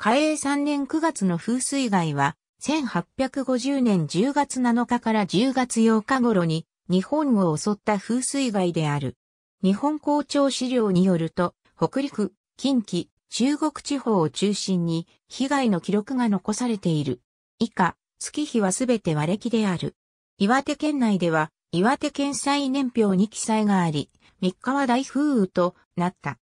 嘉永3年9月の風水害は、1850年10月7日から10月8日頃に日本を襲った風水害である。日本校長資料によると、北陸、近畿、中国地方を中心に被害の記録が残されている。以下、月日はすべて和暦である。岩手県内では、岩手県災年表に記載があり、3日は大風雨となった。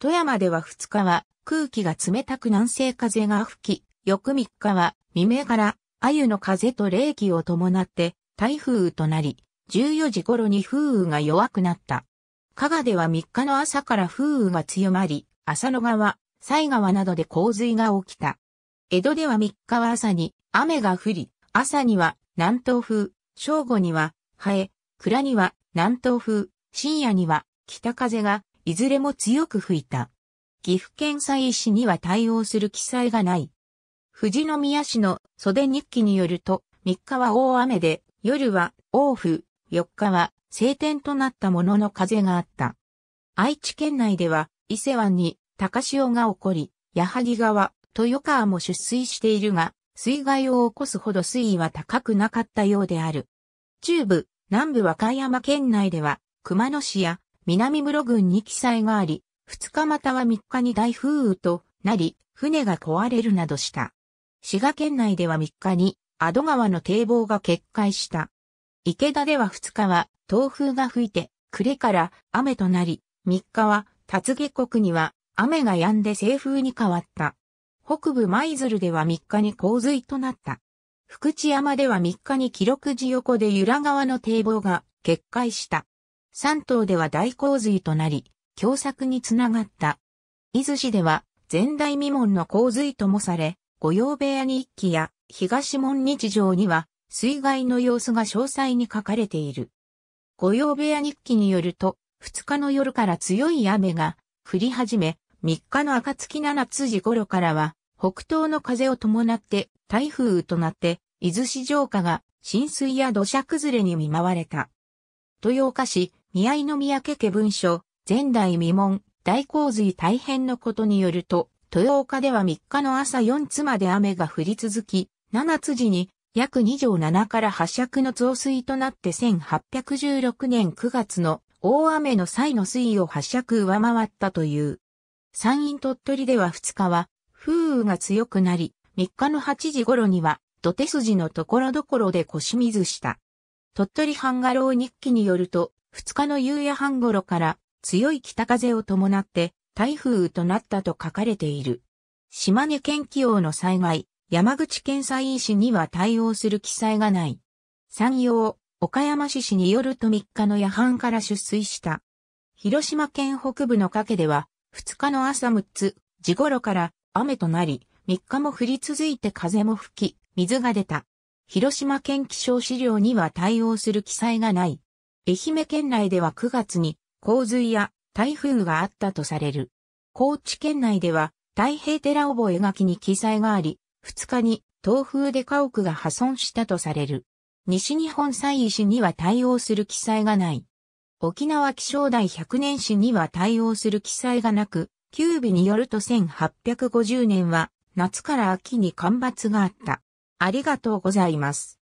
富山では2日は空気が冷たく南西風が吹き、翌3日は未明から鮎の風と冷気を伴って台風となり、14時頃に風雨が弱くなった。加賀では3日の朝から風雨が強まり、浅野川、西川などで洪水が起きた。江戸では3日は朝に雨が降り、朝には南東風、正午にはハエ、蔵には南東風、深夜には北風がいずれも強く吹いた。岐阜県西市には対応する記載がない。富士宮市の袖日記によると、3日は大雨で、夜は大風、4日は晴天となったものの風があった。愛知県内では、伊勢湾に高潮が起こり、矢作川、豊川も出水しているが、水害を起こすほど水位は高くなかったようである。中部、南部和歌山県内では、熊野市や南室郡に記載があり、2日または3日に大風雨となり、船が壊れるなどした。滋賀県内では3日に、阿戸川の堤防が決壊した。池田では2日は、東風が吹いて、暮れから雨となり、3日は、辰下国には、雨が止んで西風に変わった。北部舞鶴では3日に洪水となった。福知山では3日に記録寺横で由良川の堤防が決壊した。山東では大洪水となり、共作につながった。伊豆市では、前代未聞の洪水ともされ、御用部屋に一揆や東門日常には、水害の様子が詳細に書かれている。御用部屋日記によると、2日の夜から強い雨が降り始め、3日の暁7つ時頃からは、北東の風を伴って台風となって、伊豆市城下が浸水や土砂崩れに見舞われた。豊岡市、宮井宮家家文書、前代未聞、大洪水大変のことによると、豊岡では3日の朝4つまで雨が降り続き、7つ時に約2畳7から8尺の増水となって1816年9月の大雨の際の水位を8尺上回ったという。山陰鳥取では2日は風雨が強くなり、3日の8時頃には土手筋のところどころで腰水した。鳥取半ロ廊日記によると、2日の夕夜半頃から強い北風を伴って台風となったと書かれている。島根県気業の災害、山口県災医師には対応する記載がない。山陽、岡山市市によると3日の夜半から出水した。広島県北部の掛けでは、2日の朝6つ、時頃から雨となり、3日も降り続いて風も吹き、水が出た。広島県気象資料には対応する記載がない。愛媛県内では9月に洪水や台風があったとされる。高知県内では太平寺覚書に記載があり、2日に東風で家屋が破損したとされる。西日本祭石には対応する記載がない。沖縄気象台百年史には対応する記載がなく、九尾によると1850年は夏から秋に干ばつがあった。ありがとうございます。